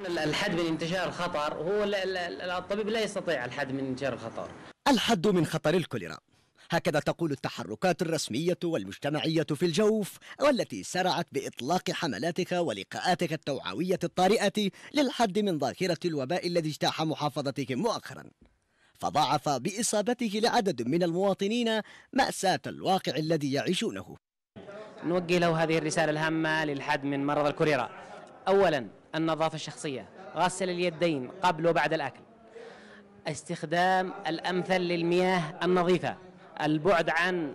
الحد من انتشار الخطر هو الطبيب لا يستطيع الحد من انتشار الخطر الحد من خطر الكوليرا هكذا تقول التحركات الرسمية والمجتمعية في الجوف والتي سرعت بإطلاق حملاتك ولقاءاتك التوعوية الطارئة للحد من ظاهرة الوباء الذي اجتاح محافظتهم مؤخرا فضاعف بإصابته لعدد من المواطنين مأساة الواقع الذي يعيشونه نوجه له هذه الرسالة الهامة للحد من مرض الكوليرا أولا النظافة الشخصية غسل اليدين قبل وبعد الأكل استخدام الأمثل للمياه النظيفة البعد عن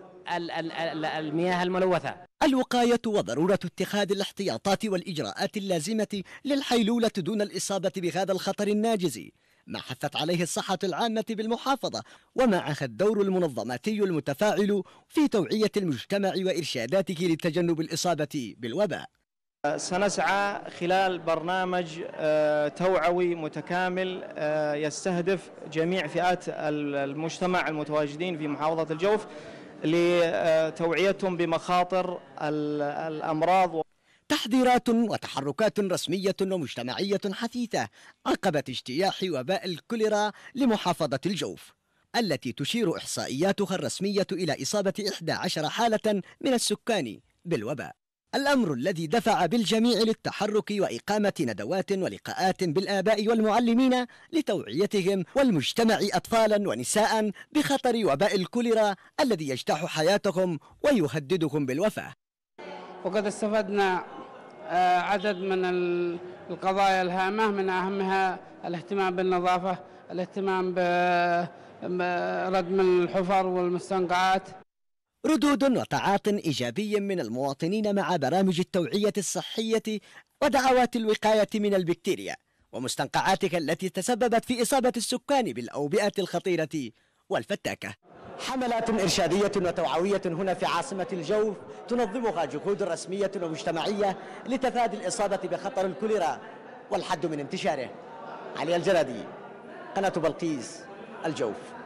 المياه الملوثة الوقاية وضرورة اتخاذ الاحتياطات والإجراءات اللازمة للحيلولة دون الإصابة بهذا الخطر الناجز ما حثت عليه الصحة العامة بالمحافظة وما أخذ دور المنظماتي المتفاعل في توعية المجتمع وإرشاداته لتجنب الإصابة بالوباء سنسعى خلال برنامج آه، توعوي متكامل آه، يستهدف جميع فئات المجتمع المتواجدين في محافظة الجوف لتوعيتهم بمخاطر الأمراض تحضيرات وتحركات رسمية ومجتمعية حثيثة عقبت اجتياح وباء الكوليرا لمحافظة الجوف التي تشير إحصائياتها الرسمية إلى إصابة 11 حالة من السكان بالوباء الأمر الذي دفع بالجميع للتحرك وإقامة ندوات ولقاءات بالآباء والمعلمين لتوعيتهم والمجتمع أطفالا ونساء بخطر وباء الكوليرا الذي يجتاح حياتهم ويهددهم بالوفاة وقد استفدنا آه، عدد من القضايا الهامة من أهمها الاهتمام بالنظافة الاهتمام بردم الحفر والمستنقعات ردود وتعاط إيجابي من المواطنين مع برامج التوعية الصحية ودعوات الوقاية من البكتيريا ومستنقعاتها التي تسببت في إصابة السكان بالأوبئة الخطيرة والفتاكة حملات إرشادية وتوعوية هنا في عاصمة الجوف تنظمها جهود رسمية ومجتمعية لتفادي الإصابة بخطر الكوليرا والحد من انتشاره علي الجلادي قناة بلقيس الجوف